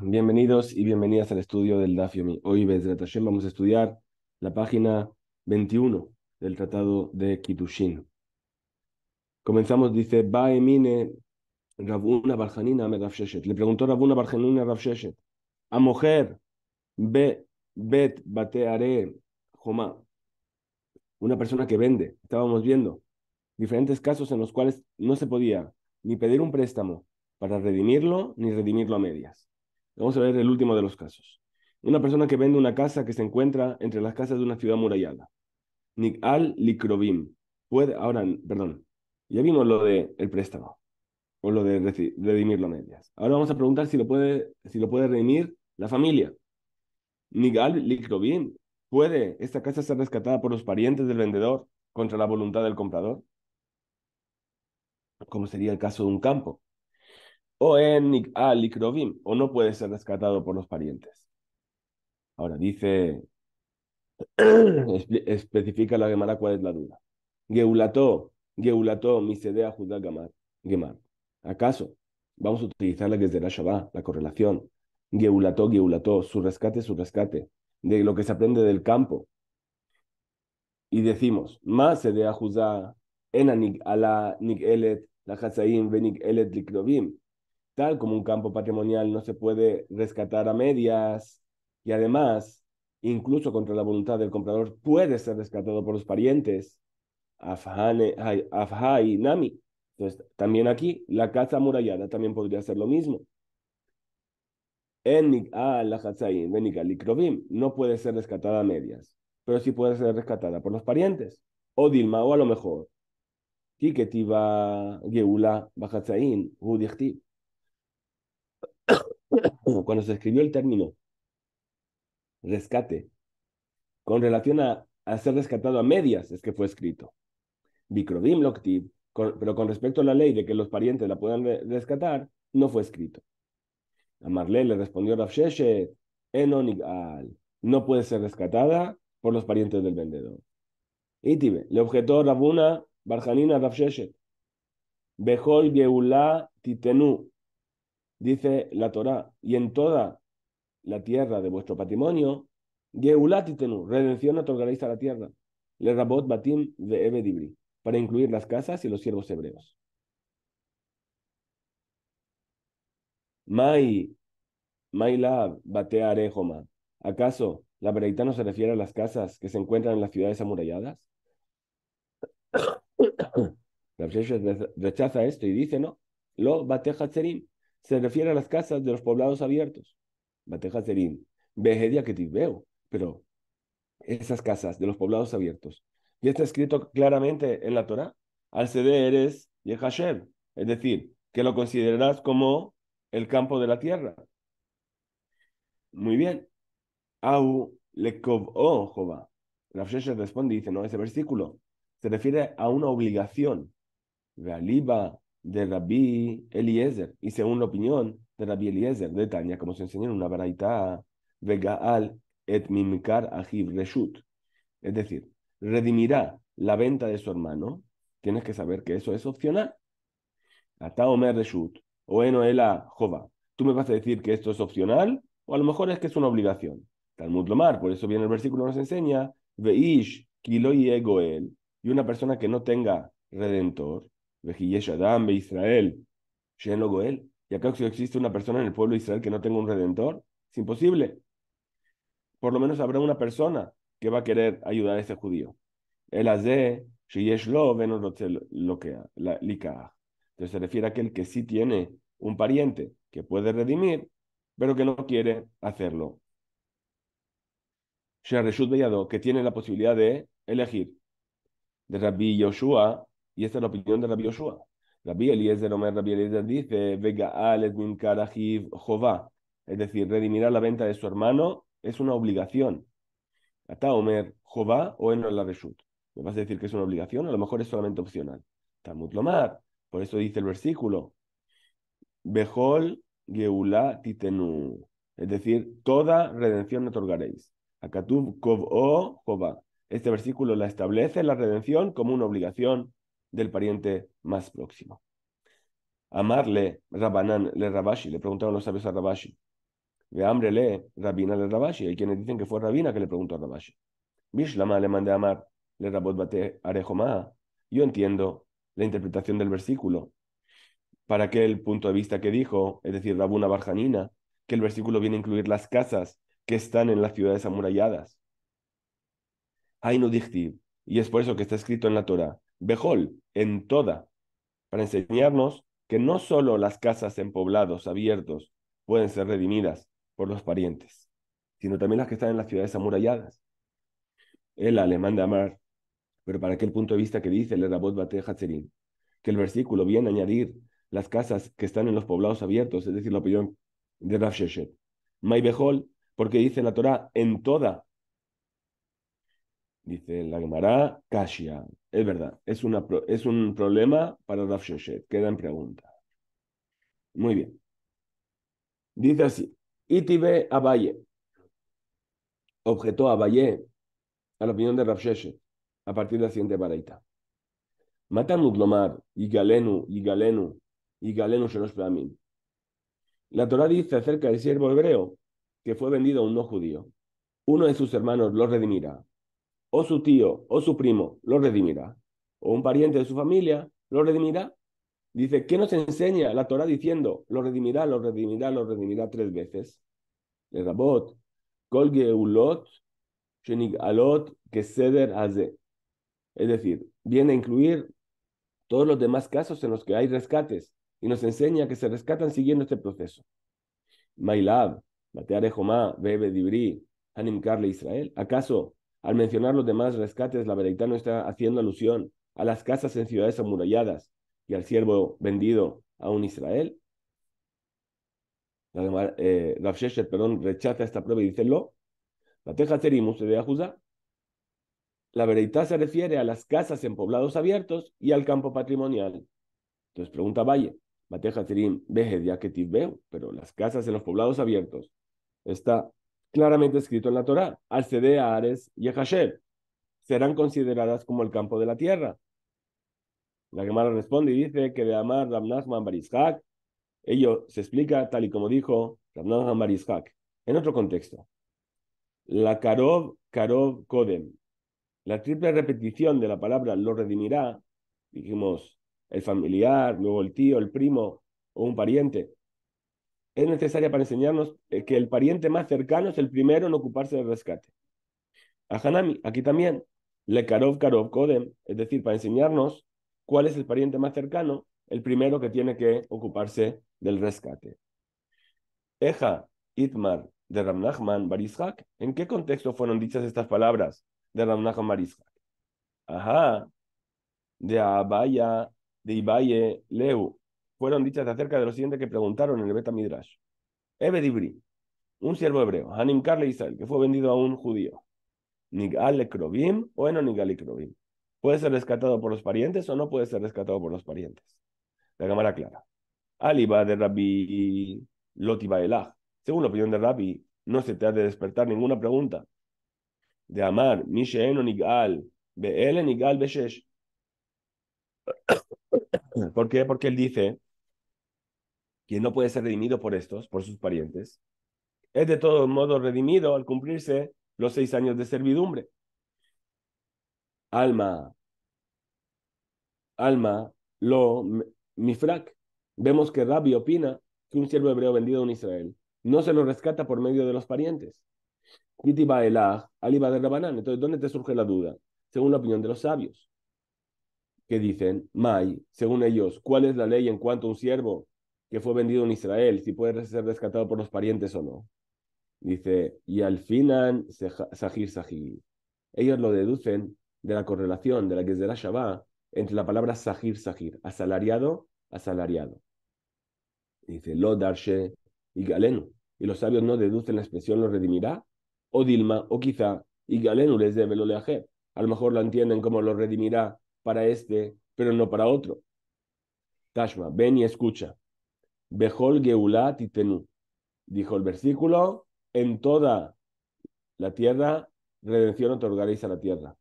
bienvenidos y bienvenidas al estudio del Dafiomi. Hoy, vamos a estudiar la página 21 del Tratado de Kitushin. Comenzamos, dice, Baemine Rabuna Barjanina me Le preguntó Rabuna Barjanina A mujer, ve bet joma. Una persona que vende. Estábamos viendo diferentes casos en los cuales no se podía ni pedir un préstamo, para redimirlo ni redimirlo a medias. Vamos a ver el último de los casos. Una persona que vende una casa que se encuentra entre las casas de una ciudad murallada. Nigal Likrobim. Puede, ahora, perdón, ya vimos lo del el préstamo o lo de redimirlo a medias. Ahora vamos a preguntar si lo puede, si lo puede redimir la familia. Nigal Likrovim. ¿Puede esta casa ser rescatada por los parientes del vendedor contra la voluntad del comprador? Como sería el caso de un campo o en alikrovim, ah, o no puede ser rescatado por los parientes. Ahora dice, especifica la Gemara cuál es la duda. Geulato, Geulato, Misedea, Judá, Gemar. ¿Acaso vamos a utilizar la que Shabbat, la correlación? Geulato, Geulato, su rescate, su rescate, de lo que se aprende del campo. Y decimos, sedea Judá, enanik Ala, nik Elet, la Hazaim, Venig Elet, Likrovim tal como un campo patrimonial no se puede rescatar a medias y además, incluso contra la voluntad del comprador, puede ser rescatado por los parientes, Afhai, Nami. Entonces, también aquí, la casa amurallada también podría ser lo mismo. Ah, no puede ser rescatada a medias, pero sí puede ser rescatada por los parientes, o Dilma, o a lo mejor. Geula Bahatzain, cuando se escribió el término rescate, con relación a, ser rescatado a medias, es que fue escrito. Bikrovim pero con respecto a la ley de que los parientes la puedan rescatar, no fue escrito. Amarle le respondió Rav Enonigal, no puede ser rescatada por los parientes del vendedor. Itibe, le objetó Rabuna Barjanina Rav Behol Titenu, dice la Torá, y en toda la tierra de vuestro patrimonio, Geulatitenu, redención otorgaréis a la tierra, le rabot batim de Ebedibri, para incluir las casas y los siervos hebreos. Mai, Mai Lab, Batea Arejoma. ¿Acaso la breita no se refiere a las casas que se encuentran en las ciudades amuralladas? rechaza esto y dice, no, lo se refiere a las casas de los poblados abiertos. Bateja Serín, Vejedia que veo, pero esas casas de los poblados abiertos. Y está escrito claramente en la Torá, al ceder eres Yehashem, es decir, que lo considerarás como el campo de la tierra. Muy bien. Au o Jehová. Rav responde dice, no, ese versículo se refiere a una obligación. Realiba de Rabbi Eliezer, y según la opinión de Rabbi Eliezer de Tania, como se enseña en una baraita, Vegaal et mimkar ajib reshut, es decir, redimirá la venta de su hermano, tienes que saber que eso es opcional. ataomer reshut, o enoela jova. Tú me vas a decir que esto es opcional, o a lo mejor es que es una obligación. Talmud Lomar, por eso viene el versículo, nos enseña, veish kilo y egoel, y una persona que no tenga redentor, y Adam, Israel, Shen Goel. ¿Y acaso existe una persona en el pueblo de Israel que no tenga un redentor? Es imposible. Por lo menos habrá una persona que va a querer ayudar a ese judío. El Lo, que Entonces se refiere a aquel que sí tiene un pariente que puede redimir, pero que no quiere hacerlo. que tiene la posibilidad de elegir. De Rabbi Yoshua, y esta es la opinión de Rabbi Yoshua. Rabbi Eliezer Omer, Rabbi Eliezer dice, Vega Alet Min Jová. Es decir, redimirá la venta de su hermano es una obligación. Ata Omer o en la ¿Me vas a decir que es una obligación? A lo mejor es solamente opcional. Talmud Lomar. Por eso dice el versículo. Behol geula Titenu. Es decir, toda redención otorgaréis. Akatub Kov O Jová. Este versículo la establece la redención como una obligación del pariente más próximo. Amarle rabanan le Rabashi, le preguntaron los sabios a Rabashi. Le hambre le Rabina le Rabashi, hay quienes dicen que fue Rabina que le preguntó a Rabashi. Bishlama le mandé a amar, le Rabot bate Yo entiendo la interpretación del versículo. Para aquel punto de vista que dijo, es decir, Rabuna Barjanina, que el versículo viene a incluir las casas que están en las ciudades amuralladas. Ainu y es por eso que está escrito en la Torah, Bejol, en toda, para enseñarnos que no solo las casas en poblados abiertos pueden ser redimidas por los parientes, sino también las que están en las ciudades amuralladas. El alemán de Amar, pero para aquel punto de vista que dice el Rabot Bate Hatzerim, que el versículo viene a añadir las casas que están en los poblados abiertos, es decir, la opinión de Rav Sheshet. May Behol, porque dice la Torá, en toda Dice la Gemara, Kashia. Es verdad, es, una, es un problema para Rav Queda en pregunta. Muy bien. Dice así: Itibe Abaye. Objetó Abaye a la opinión de Rav a partir de la siguiente baraita. Matan y Galenu, y Galenu, y Galenu los La Torah dice acerca del siervo hebreo que fue vendido a un no judío. Uno de sus hermanos lo redimirá o su tío o su primo lo redimirá, o un pariente de su familia lo redimirá. Dice, ¿qué nos enseña la Torah diciendo? Lo redimirá, lo redimirá, lo redimirá tres veces. Es decir, viene a incluir todos los demás casos en los que hay rescates y nos enseña que se rescatan siguiendo este proceso. Mailab, Bebe Dibri, Israel. ¿Acaso al mencionar los demás rescates, la no está haciendo alusión a las casas en ciudades amuralladas y al siervo vendido a un Israel. La, eh, Sheshet, perdón, rechaza esta prueba y dice, lo, la teja de La se refiere a las casas en poblados abiertos y al campo patrimonial. Entonces pregunta Valle, Bateja veje ya que veo, pero las casas en los poblados abiertos, está claramente escrito en la Torá, al a Ares y a Hashem, serán consideradas como el campo de la tierra. La Gemara responde y dice que de Amar Ramnachman Barishak, ello se explica tal y como dijo Ramnachman Barishak, en otro contexto. La Karov, Karov Kodem, la triple repetición de la palabra lo redimirá, dijimos el familiar, luego el tío, el primo o un pariente, es necesaria para enseñarnos eh, que el pariente más cercano es el primero en ocuparse del rescate. A aquí también, le karov kodem, es decir, para enseñarnos cuál es el pariente más cercano, el primero que tiene que ocuparse del rescate. Eja Itmar de Ramnachman Barishak, ¿en qué contexto fueron dichas estas palabras de Ramnachman Barishak? Ajá, de Abaya, de Ibaye, Leu, fueron dichas acerca de los siguiente que preguntaron en el Beta Midrash. Ebedibri, un siervo hebreo, Hanim Karle Israel, que fue vendido a un judío. Nigal o Eno ¿Puede ser rescatado por los parientes o no puede ser rescatado por los parientes? La cámara clara. Aliba de Rabbi Elah. Según la opinión de Rabbi, no se te ha de despertar ninguna pregunta. De Amar, Eno, Nigal, Beele Nigal Beshesh. ¿Por qué? Porque él dice quien no puede ser redimido por estos, por sus parientes, es de todo modo redimido al cumplirse los seis años de servidumbre. Alma, alma, lo, mifrak. Vemos que Rabbi opina que un siervo hebreo vendido en Israel no se lo rescata por medio de los parientes. Entonces, ¿dónde te surge la duda? Según la opinión de los sabios, que dicen, May, según ellos, ¿cuál es la ley en cuanto a un siervo que fue vendido en Israel, si puede ser rescatado por los parientes o no. Dice, y al finan sahir sahir. Ellos lo deducen de la correlación de la que es de la Shabbat entre la palabra sahir sahir, asalariado, asalariado. Dice, lo darse y galenu. Y los sabios no deducen la expresión lo redimirá, o dilma, o quizá, y galenu les debe lo leajer. A lo mejor lo entienden como lo redimirá para este, pero no para otro. Tashma, ven y escucha. Behol Geulat y Dijo el versículo, en toda la tierra redención otorgaréis a la tierra.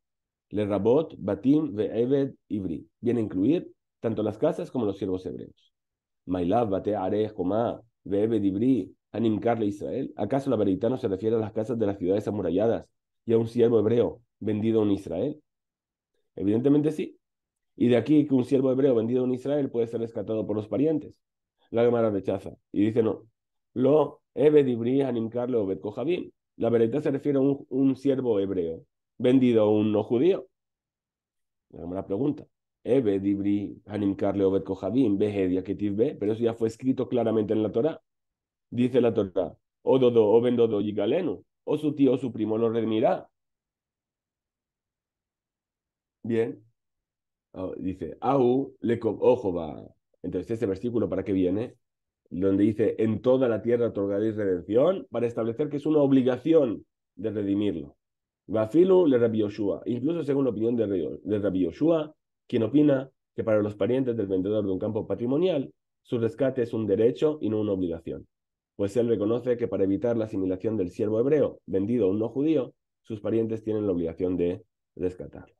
Le Rabot, Batim, Ve'eved, Ibri. Viene a incluir tanto las casas como los siervos hebreos. Mailav, Bate, Areh, Coma, Ve'eved, Ibri, Animcarle Israel. ¿Acaso la no se refiere a las casas de las ciudades amuralladas y a un siervo hebreo vendido en Israel? Evidentemente sí. Y de aquí que un siervo hebreo vendido en Israel puede ser rescatado por los parientes la Gemara rechaza y dice no. Lo ebedibri La veredad se refiere a un, siervo hebreo vendido a un no judío. La Gemara pregunta. Ebedibri dibri Pero eso ya fue escrito claramente en la Torah. Dice la Torah. O Dodo, o Bendodo y Galeno. O su tío o su primo lo redimirá. Bien. Ah, dice, Au, le ojo va entonces, este versículo, ¿para qué viene? Donde dice, en toda la tierra otorgaréis redención, para establecer que es una obligación de redimirlo. Gafilu le Rabbi Yoshua. Incluso según la opinión de, de Rabbi Yoshua, quien opina que para los parientes del vendedor de un campo patrimonial, su rescate es un derecho y no una obligación. Pues él reconoce que para evitar la asimilación del siervo hebreo vendido a un no judío, sus parientes tienen la obligación de rescatarlo.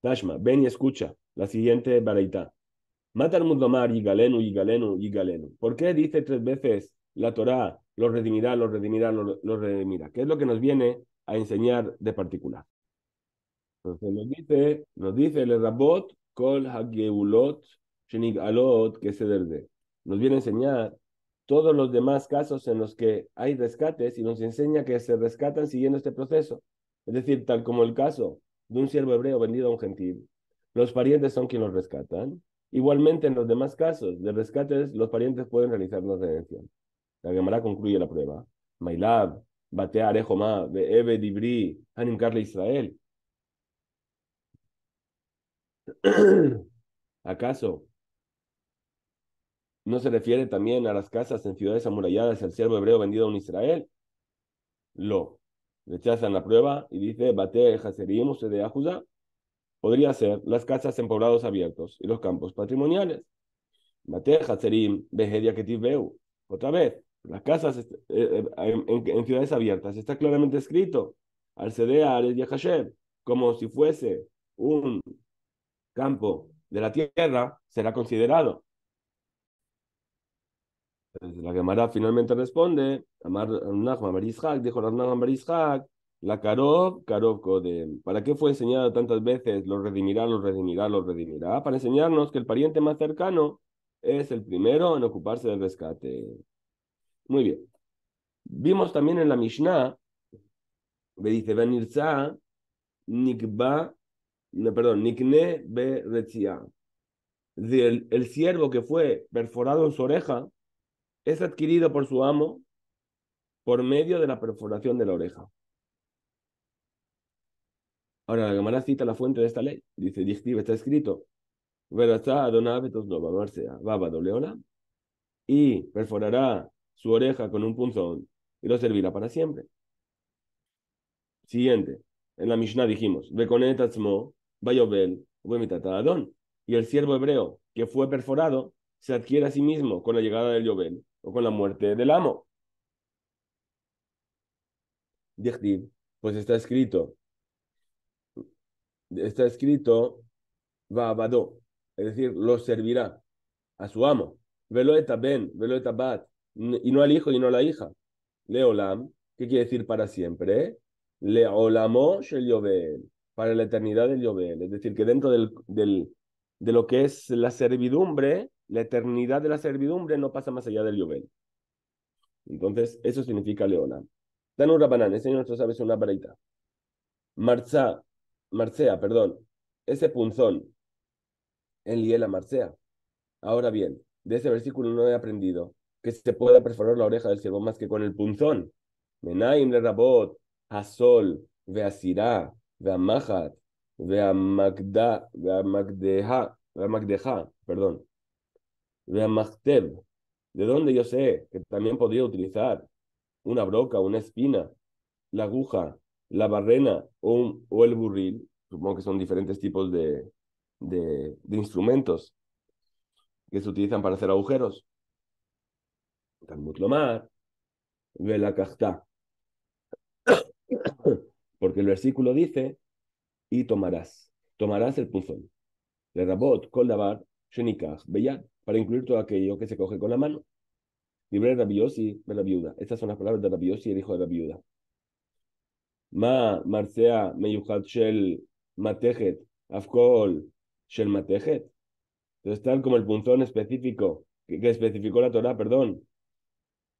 Tashma, ven y escucha la siguiente baraita y Galeno y Galeno y Galeno. ¿Por qué dice tres veces la Torá, los redimirá, los redimirá, los, redimirá? ¿Qué es lo que nos viene a enseñar de particular? Entonces nos dice, nos dice el Rabot, Kol Hageulot, Shenigalot, que se derde. Nos viene a enseñar todos los demás casos en los que hay rescates y nos enseña que se rescatan siguiendo este proceso. Es decir, tal como el caso de un siervo hebreo vendido a un gentil, los parientes son quienes los rescatan Igualmente, en los demás casos de rescates, los parientes pueden realizar la redención. La Gemara concluye la prueba. Mailab, Batea Arejoma, Be Dibri, Israel. ¿Acaso no se refiere también a las casas en ciudades amuralladas al siervo hebreo vendido a un Israel? Lo. Rechazan la prueba y dice, Batea Jaserim, de Ajusa, podría ser las casas en poblados abiertos y los campos patrimoniales. Otra vez, las casas eh, eh, en, ciudades abiertas, está claramente escrito, al CDA, como si fuese un campo de la tierra, será considerado. La Gemara finalmente responde, Amar Barishak, dijo Nachman Barishak, la Karov, Karov Kodem. ¿Para qué fue enseñado tantas veces? Lo redimirá, lo redimirá, lo redimirá. Para enseñarnos que el pariente más cercano es el primero en ocuparse del rescate. Muy bien. Vimos también en la Mishnah, me dice, Benirza, Nikba, no, perdón, Nikne Be El, el siervo que fue perforado en su oreja es adquirido por su amo por medio de la perforación de la oreja. Ahora la Gemara cita la fuente de esta ley. Dice, está escrito, y perforará su oreja con un punzón y lo servirá para siempre. Siguiente. En la Mishnah dijimos, y el siervo hebreo que fue perforado se adquiere a sí mismo con la llegada del Yobel o con la muerte del amo. Pues está escrito está escrito, va abadó, es decir, lo servirá a su amo. veloeta ben, velo y no al hijo y no a la hija. Leolam, ¿qué quiere decir para siempre? Leolamo el yovel, para la eternidad del yovel. Es decir, que dentro del, del, de lo que es la servidumbre, la eternidad de la servidumbre no pasa más allá del yovel. Entonces, eso significa leolam. Dan un señor enseña sabe, sabes una varita. marzah Marcea, perdón, ese punzón, en Liela, Marcea. Ahora bien, de ese versículo no he aprendido que se pueda perforar la oreja del ciego más que con el punzón. Menaim le rabot, hasol, veasirá, ve magdeha, veamagdeja, veamagdeja, perdón, veamachteb. ¿De dónde yo sé que también podría utilizar una broca, una espina, la aguja, la barrena o, el burril, supongo que son diferentes tipos de, instrumentos que se utilizan para hacer agujeros. Talmud Lomar, Porque el versículo dice, y tomarás, tomarás el punzón. Le rabot, koldabar, shenikach, beyad, para incluir todo aquello que se coge con la mano. Libre rabiosi, de la viuda. Estas son las palabras de rabiosi, el hijo de la viuda. Ma מרצע מיוחד של מתכת, afkol כל Entonces, tal como el punzón específico, que, especificó la Torah, perdón,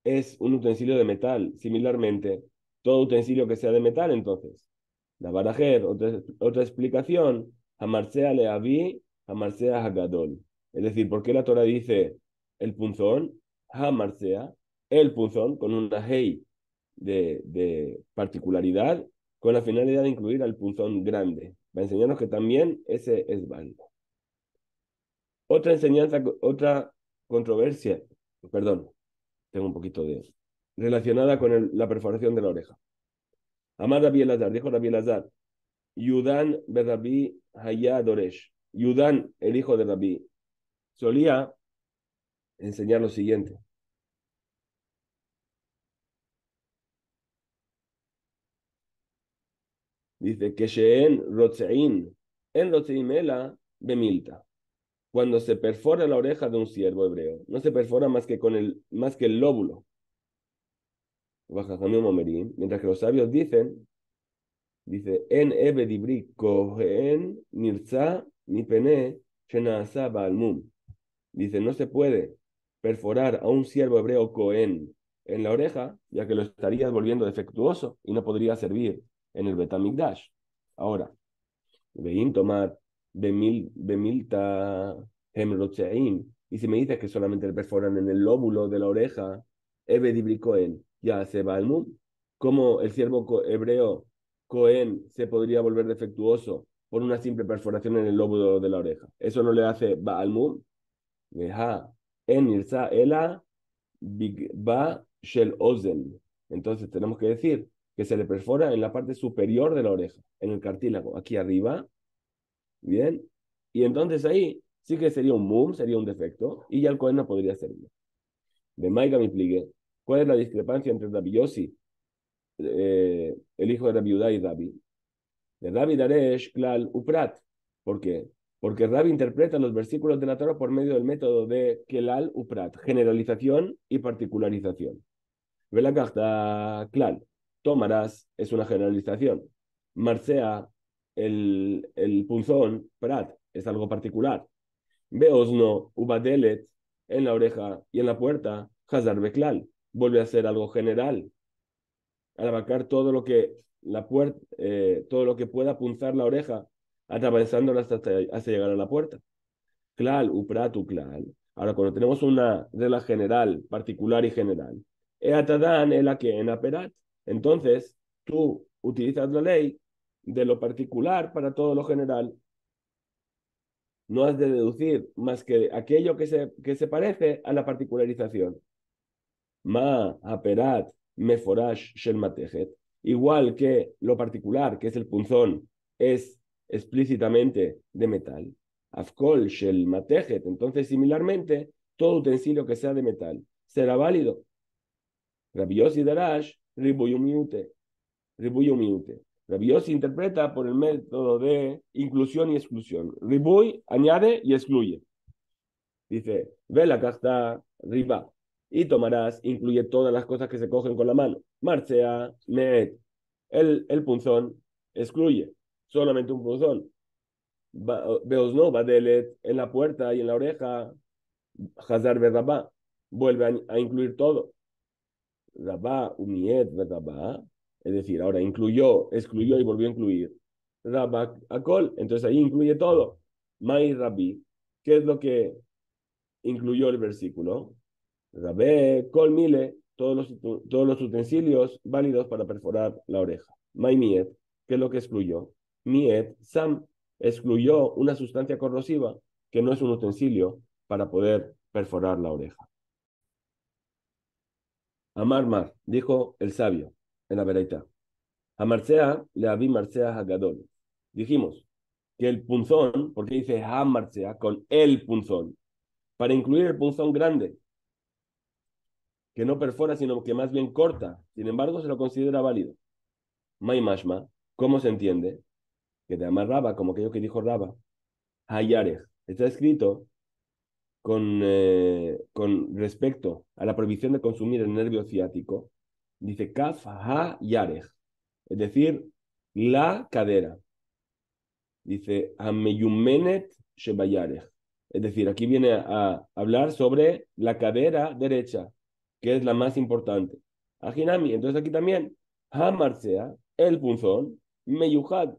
es un utensilio de metal. Similarmente, todo utensilio que sea de metal, entonces. La barajer, otra, otra explicación, le Leavi, hamarsea Hagadol. Es decir, ¿por qué la Torah dice el punzón? Hamarsea, el punzón, con una hei de, particularidad con la finalidad de incluir al punzón grande, para enseñarnos que también ese es válido. Otra enseñanza, otra controversia, perdón, tengo un poquito de... relacionada con la perforación de la oreja. Amar Rabbi Elazar, dijo Rabbi Elazar, Yudán Berrabí el hijo de Rabí, solía enseñar lo siguiente. Dice que Sheen en Cuando se perfora la oreja de un siervo hebreo, no se perfora más que, con el, más que el lóbulo. Mientras que los sabios dicen, dice, en Dice, no se puede perforar a un siervo hebreo Cohen en la oreja, ya que lo estarías volviendo defectuoso y no podría servir en el dash Ahora, Veim tomar Bemilta y si me dices que solamente le perforan en el lóbulo de la oreja, Ebedibri ya se va al el siervo hebreo Cohen se podría volver defectuoso por una simple perforación en el lóbulo de la oreja. Eso no le hace Baalmum. Shel Entonces tenemos que decir que se le perfora en la parte superior de la oreja, en el cartílago, aquí arriba. Bien. Y entonces ahí sí que sería un mum, sería un defecto, y ya el Cohen podría serlo De Maiga me ¿Cuál es la discrepancia entre Rabbi Yossi, eh, el hijo de Rabbi Uday y Rabbi? De Rabbi Daresh, Klal, Uprat. ¿Por qué? Porque Rabbi interpreta los versículos de la Torah por medio del método de Kelal, Uprat, generalización y particularización. Ve la Klal. Tomarás es una generalización. Marcea, el, el punzón, Prat, es algo particular. Beosno, Ubadelet, en la oreja y en la puerta, Hazar vuelve a ser algo general. Al abarcar todo lo que la puerta, eh, todo lo que pueda punzar la oreja, atravesándola hasta, hasta llegar a la puerta. Klal, uprat Klal. Ahora, cuando tenemos una regla general, particular y general, Eatadán, el que en Aperat, entonces, tú utilizas la ley de lo particular para todo lo general. No has de deducir más que aquello que se, que se parece a la particularización. Ma, aperat, meforash, shelmatejet. Igual que lo particular, que es el punzón, es explícitamente de metal. Afkol, shel Entonces, similarmente, todo utensilio que sea de metal será válido Rabiosi Darash, Ribuyumiute. Ribuyumiute. Rabiosi interpreta por el método de inclusión y exclusión. Ribuy añade y excluye. Dice, ve la casta, riba. Y tomarás, incluye todas las cosas que se cogen con la mano. Marcea, meet. El, el punzón excluye. Solamente un punzón. va badelet, en la puerta y en la oreja. Hazar berrabá. Vuelve a incluir todo. Rabá, es decir, ahora incluyó, excluyó y volvió a incluir Rabá, Akol, entonces ahí incluye todo. Mai Rabí, ¿qué es lo que incluyó el versículo? Rabé, Kol Mile, todos los, todos los utensilios válidos para perforar la oreja. Mai Miet, ¿qué es lo que excluyó? Miet, Sam, excluyó una sustancia corrosiva que no es un utensilio para poder perforar la oreja. Amar dijo el sabio en la veraita. Amarcea le aví Marcea Gadol. Dijimos que el punzón, porque dice Amarcea con el punzón, para incluir el punzón grande, que no perfora, sino que más bien corta. Sin embargo, se lo considera válido. Maimashma, ¿cómo se entiende? Que te amarraba, como aquello que dijo Raba. Hayarej. Está escrito con, eh, con respecto a la prohibición de consumir el nervio ciático, dice kaf ha yarej, es decir, la cadera. Dice ameyumenet shebayarej. Es decir, aquí viene a hablar sobre la cadera derecha, que es la más importante. Ajinami, entonces aquí también, hamarcea, el punzón, meyuhad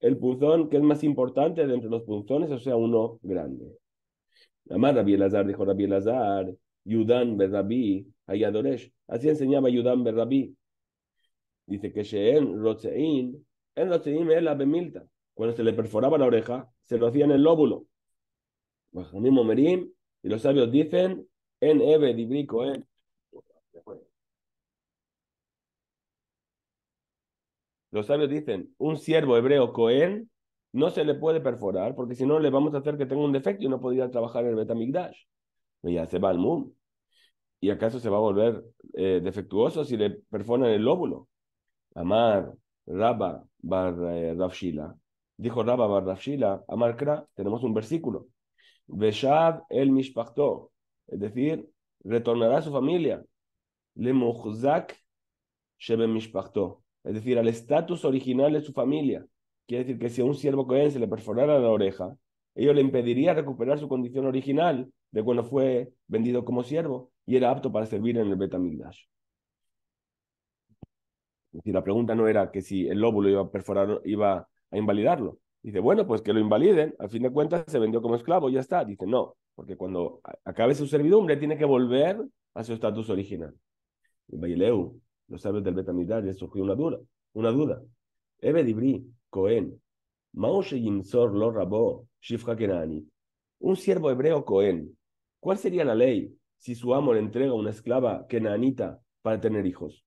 El punzón que es más importante de entre los punzones, o sea, uno grande. Amar Rabbi Elazar, dijo Rabbi Elazar, Yudán Berrabí, Ayadoresh. Así enseñaba Yudán Berrabí. Dice que Sheen rochein en es la Bemilta. Cuando se le perforaba la oreja, se lo hacía en el lóbulo. Merim, y los sabios dicen, en Eve, Dibrico, en. Eh". Los sabios dicen, un siervo hebreo Cohen no se le puede perforar porque si no le vamos a hacer que tenga un defecto y no podría trabajar en el Betamigdash. Y ya se va al mundo. ¿Y acaso se va a volver eh, defectuoso si le perforan el lóbulo? Amar, Rabba, Bar eh, Rafshila. Dijo Rabba Bar Rafshila, Amar Kra, tenemos un versículo. Veshav el Mishpachto. Es decir, retornará a su familia. Le Muhzak Shebe Mishpachto. Es decir, al estatus original de su familia. Quiere decir que si a un siervo Cohen se le perforara la oreja, ello le impediría recuperar su condición original de cuando fue vendido como siervo y era apto para servir en el Betamigdash. Es decir, la pregunta no era que si el lóbulo iba a perforar, iba a invalidarlo. Dice, bueno, pues que lo invaliden. Al fin de cuentas se vendió como esclavo, ya está. Dice, no, porque cuando acabe su servidumbre tiene que volver a su estatus original. Y Baileu, los sabios del Betamigdash, les surgió una duda. Una duda. Cohen. Maoshe Lo rabo Un siervo hebreo Cohen. ¿Cuál sería la ley si su amo le entrega una esclava kenanita para tener hijos?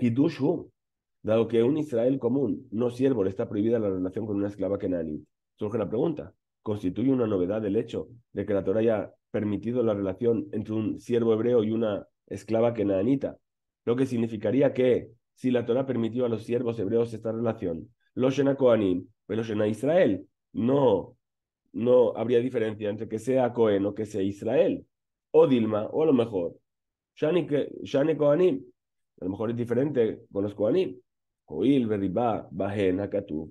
Hidushu, dado que un Israel común, no siervo, le está prohibida la relación con una esclava kenanita. Surge la pregunta, ¿constituye una novedad el hecho de que la Torah haya permitido la relación entre un siervo hebreo y una esclava kenanita? Lo que significaría que si la Torah permitió a los siervos hebreos esta relación. los shenakohanim, pero pues Israel. No, no habría diferencia entre que sea Cohen o que sea Israel. O Dilma, o a lo mejor, Shani, Kohanim. A lo mejor es diferente con los Kohanim. Koil, Beribá, Bahen, akatu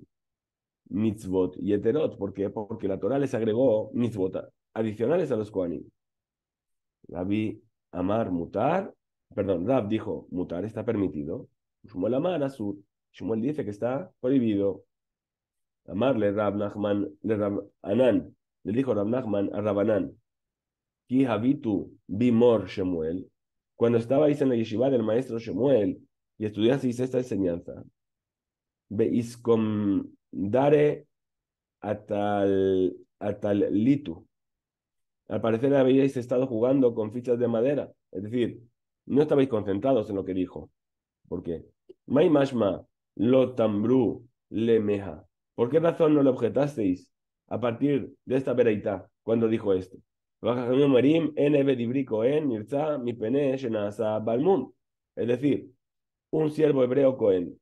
Mitzvot y Eterot. ¿Por qué? Porque la Torah les agregó mitzvot adicionales a los Kohanim. Rabbi Amar Mutar, perdón, Rab dijo, Mutar está permitido. Shemuel Amar dice que está prohibido. Amarle Rab Nachman, le Anan, le dijo Rab Nachman a Ki habitu bimor Shemuel, cuando estabais en la yeshiva del maestro Shemuel y estudiasteis esta enseñanza, dare atal, litu. Al parecer habíais estado jugando con fichas de madera, es decir, no estabais concentrados en lo que dijo. Porque qué? lo tambru ¿Por qué razón no le objetasteis a partir de esta veraita cuando dijo esto? Es decir, un siervo hebreo Cohen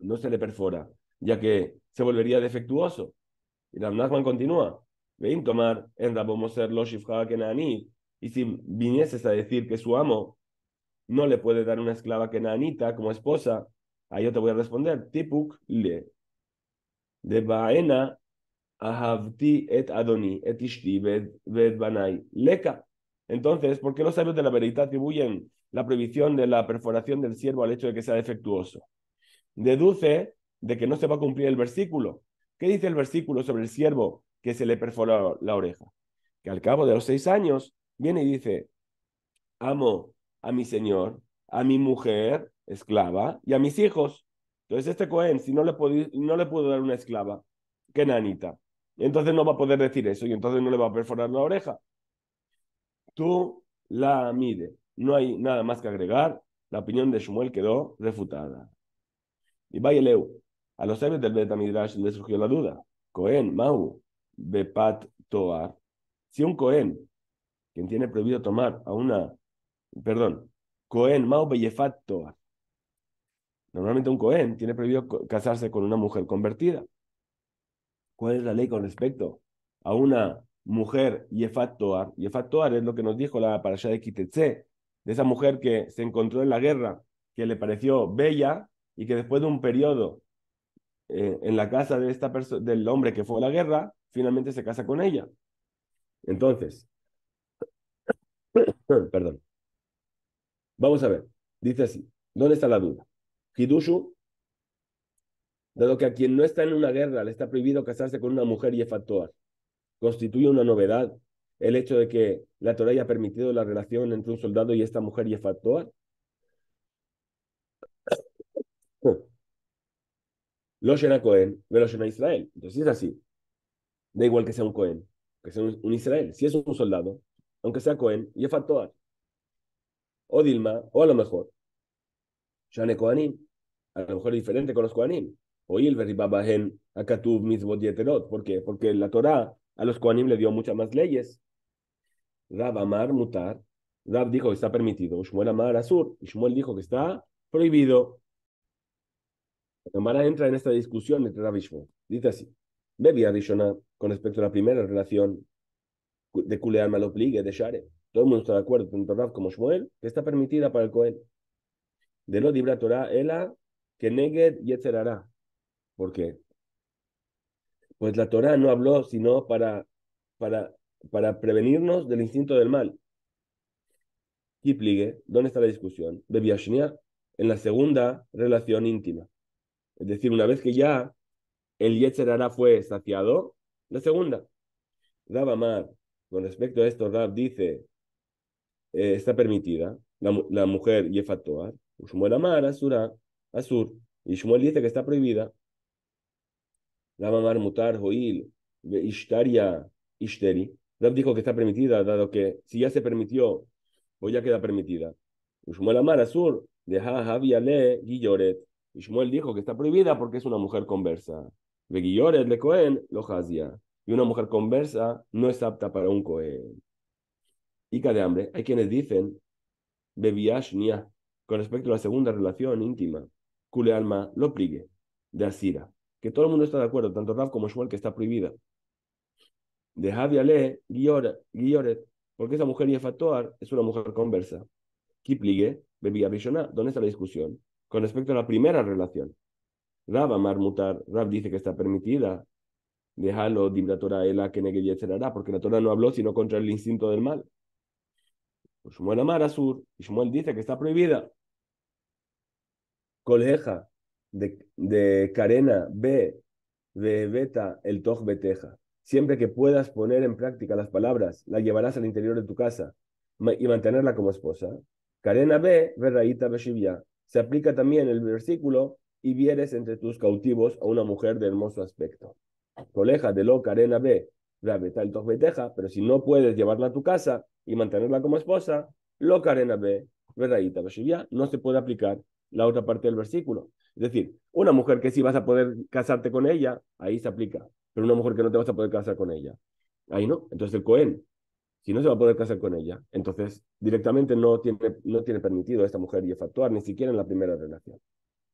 no se le perfora, ya que se volvería defectuoso. Y Ramnachman continúa. tomar Y si vinieses a decir que su amo no le puede dar una esclava que Anita como esposa. Ahí yo te voy a responder. Tipuk le. De Baena et adoni et ishti banai leka Entonces, ¿por qué los sabios de la veridad atribuyen la prohibición de la perforación del siervo al hecho de que sea defectuoso? Deduce de que no se va a cumplir el versículo. ¿Qué dice el versículo sobre el siervo que se le perforó la oreja? Que al cabo de los seis años viene y dice, amo a mi señor, a mi mujer esclava y a mis hijos. Entonces este Cohen, si no le, no le pudo dar una esclava, qué nanita, entonces no va a poder decir eso y entonces no le va a perforar la oreja. Tú la mide. No hay nada más que agregar. La opinión de Shmuel quedó refutada. Y Leu, a los sabios del Midrash le surgió la duda. Cohen, Mau, Bepat, Toar. Si un Cohen, quien tiene prohibido tomar a una perdón, Cohen, Mao Bellefatoa. Normalmente un Cohen tiene prohibido casarse con una mujer convertida. ¿Cuál es la ley con respecto a una mujer Yefat Toar? es lo que nos dijo la parasha de Kitetse, de esa mujer que se encontró en la guerra, que le pareció bella y que después de un periodo eh, en la casa de esta del hombre que fue a la guerra, finalmente se casa con ella. Entonces, perdón. Vamos a ver, dice así, ¿dónde está la duda? Hidushu, dado que a quien no está en una guerra le está prohibido casarse con una mujer y constituye una novedad el hecho de que la Torah haya permitido la relación entre un soldado y esta mujer y efactuar. Lo Cohen, lo Israel. Entonces es así. Da igual que sea un Cohen, que sea un, Israel. Si es un soldado, aunque sea Cohen, y o Dilma, o a lo mejor, Shane Koanim, a lo mejor es diferente con los Koanim, o Ilveri Babahen, Akatub, Mizvot Yeterot, ¿por qué? Porque la Torah a los Koanim le dio muchas más leyes. Rab Amar Mutar, Rab dijo que está permitido, Shmuel Amar Azur, y Shmuel dijo que está prohibido. La Mara entra en esta discusión entre Rab y Shmuel. Dice así, Bebi Rishona, con respecto a la primera relación de Kulear Malopligue de Share todo el mundo está de acuerdo, tanto Rav como Shmuel, que está permitida para el coel. De lo vibratoria Torah, que neged yetzerará. ¿Por qué? Pues la Torah no habló sino para, para, para prevenirnos del instinto del mal. pligue, ¿dónde está la discusión? Bebiashnia, en la segunda relación íntima. Es decir, una vez que ya el Yetzerara fue saciado, la segunda. Rav Amar, con respecto a esto, Rab dice eh, está permitida, la, mujer Yefatoar, Ushmuel Amar, Asura, Asur, y Shmuel dice que está prohibida. La mamar mutar, hoil, ishtaria, ishteri. Rab dijo que está permitida, dado que si ya se permitió, o ya queda permitida. Ushmuel Amar, Asur, deja Javiale, Guilloret. Y dijo que está prohibida porque es una mujer conversa. Ve Guilloret, le Cohen, lo Y una mujer conversa no es apta para un Cohen de hambre, hay quienes dicen, Bebiashnia, con respecto a la segunda relación íntima, Kulealma Alma lo pligue, de Asira, que todo el mundo está de acuerdo, tanto Rav como Shuel, que está prohibida. De Ale Guioret, porque esa mujer Yefatoar es una mujer conversa. Kipligue, bebiashnia, ¿dónde está la discusión? Con respecto a la primera relación. Rab mar Mutar, dice que está permitida, Dejalo dibra Torah ela que porque la Torah no habló sino contra el instinto del mal. Shmuel Amar y Shmuel dice que está prohibida. Coleja de, de Karena B de Beta el Toj Beteja. Siempre que puedas poner en práctica las palabras, la llevarás al interior de tu casa y mantenerla como esposa. Karena B, Verraita Beshivya. Se aplica también el versículo y vieres entre tus cautivos a una mujer de hermoso aspecto. Coleja de lo Karena B, Beta el Toj Beteja. Pero si no puedes llevarla a tu casa, y mantenerla como esposa, lo carena Shivya, no se puede aplicar la otra parte del versículo. Es decir, una mujer que sí vas a poder casarte con ella, ahí se aplica, pero una mujer que no te vas a poder casar con ella, ahí no. Entonces el Cohen, si no se va a poder casar con ella, entonces directamente no tiene, no tiene permitido a esta mujer y efectuar ni siquiera en la primera relación.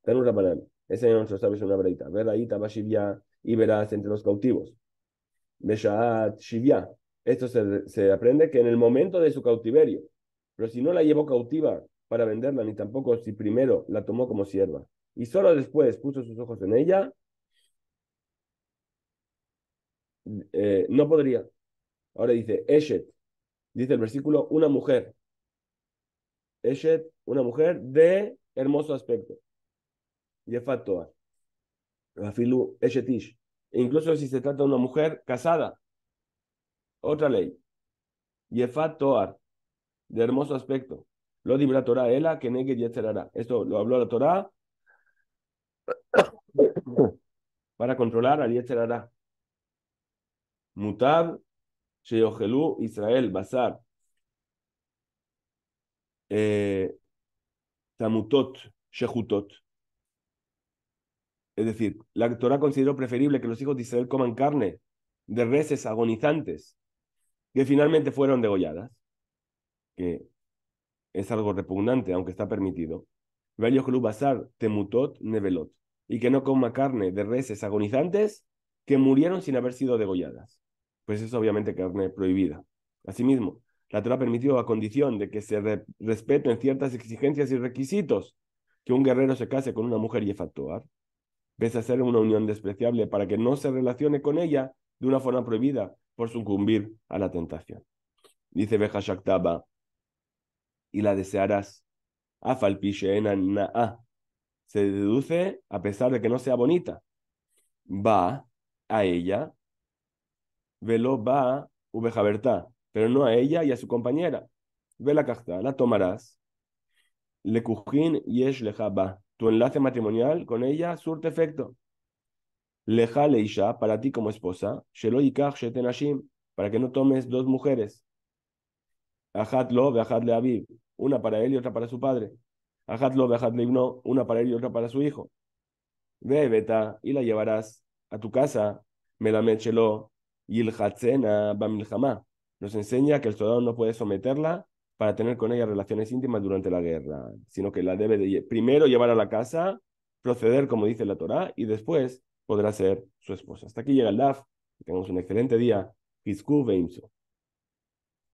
una Rabanán, ese no sabes una verdadita, verdaíta, Shivya, y verás entre los cautivos. Beshaat, Shivya, esto se, aprende que en el momento de su cautiverio, pero si no la llevó cautiva para venderla, ni tampoco si primero la tomó como sierva, y solo después puso sus ojos en ella, eh, no podría. Ahora dice, Eshet, dice el versículo, una mujer. Eshet, una mujer de hermoso aspecto. Yefatoa. Rafilu Eshetish. E incluso si se trata de una mujer casada, otra ley. Yefat Toar, de hermoso aspecto. Lo dibra Torah, Ela, que Esto lo habló la Torah para controlar al Yetzerara. Mutab, Israel, Basar. Eh, tamutot, Shehutot. Es decir, la Torah consideró preferible que los hijos de Israel coman carne de reses agonizantes que finalmente fueron degolladas, que es algo repugnante, aunque está permitido. Temutot, Nevelot, y que no coma carne de reses agonizantes que murieron sin haber sido degolladas. Pues es obviamente carne prohibida. Asimismo, la Torah permitió a condición de que se respeten ciertas exigencias y requisitos que un guerrero se case con una mujer y efectuar, pese a ser una unión despreciable para que no se relacione con ella de una forma prohibida, por sucumbir a la tentación. Dice Beja Shaktaba, y la desearás. Afalpishenana'a. Ah". Se deduce a pesar de que no sea bonita. Va a ella, velo va verta pero no a ella y a su compañera. vela la la tomarás. Le yesh lejaba. Tu enlace matrimonial con ella surte efecto. Leja leisha, para ti como esposa, para que no tomes dos mujeres. una para él y otra para su padre. una para él y otra para su hijo. Ve, beta, y la llevarás a tu casa, Nos enseña que el soldado no puede someterla para tener con ella relaciones íntimas durante la guerra, sino que la debe primero llevar a la casa, proceder como dice la Torá y después podrá ser su esposa. Hasta aquí llega el DAF. Que tengamos un excelente día. Kizku Veimso.